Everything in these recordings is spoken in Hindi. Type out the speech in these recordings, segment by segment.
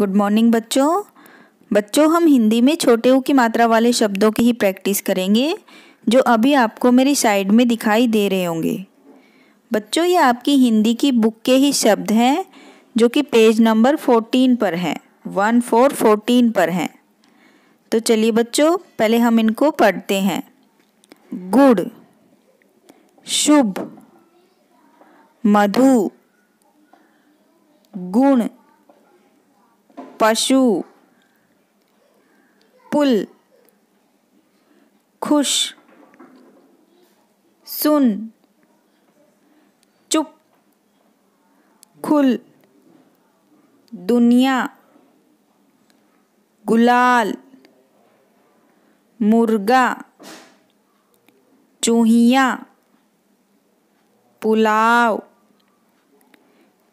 गुड मॉर्निंग बच्चों बच्चों हम हिंदी में छोटे ऊ की मात्रा वाले शब्दों की ही प्रैक्टिस करेंगे जो अभी आपको मेरी साइड में दिखाई दे रहे होंगे बच्चों ये आपकी हिंदी की बुक के ही शब्द हैं जो कि पेज नंबर फोर्टीन पर हैं वन फोर फोर्टीन पर हैं तो चलिए बच्चों पहले हम इनको पढ़ते हैं गुड़ शुभ मधु गुण पशु पुल खुश सुन चुप खुल दुनिया गुलाल मुर्गा चूहिया पुलाव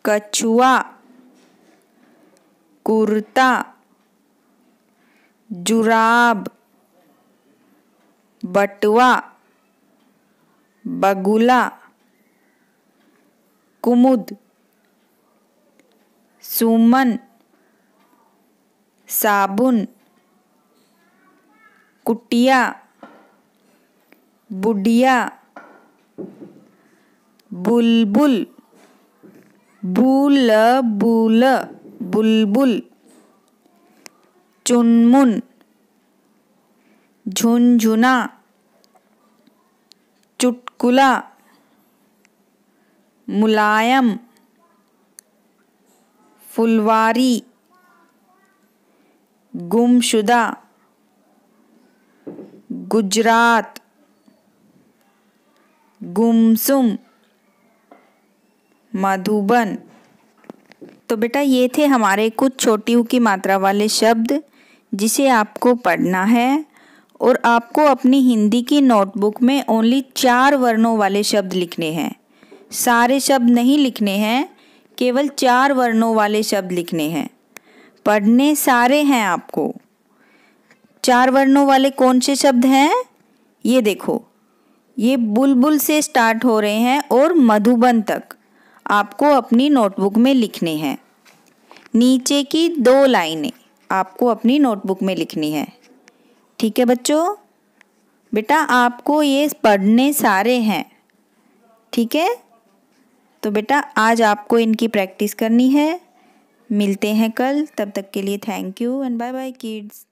कछुआ कुर्ता जुराब बटुआ बगुला कुमुद सुमन साबुन कुटिया बुढ़िया बुलबुल बुल बुल बुलबुल चुनमुन झुनझुना चुटकुला मुलायम फुलवारी गुमशुदा गुजरात गुमसुम मधुबन तो बेटा ये थे हमारे कुछ छोटी की मात्रा वाले शब्द जिसे आपको पढ़ना है और आपको अपनी हिंदी की नोटबुक में ओनली चार वर्णों वाले शब्द लिखने हैं सारे शब्द नहीं लिखने हैं केवल चार वर्णों वाले शब्द लिखने हैं पढ़ने सारे हैं आपको चार वर्णों वाले कौन से शब्द हैं ये देखो ये बुलबुल से स्टार्ट हो रहे हैं और मधुबन तक आपको अपनी नोटबुक में लिखने हैं नीचे की दो लाइनें आपको अपनी नोटबुक में लिखनी है ठीक है बच्चों बेटा आपको ये पढ़ने सारे हैं ठीक है तो बेटा आज आपको इनकी प्रैक्टिस करनी है मिलते हैं कल तब तक के लिए thank you and bye bye kids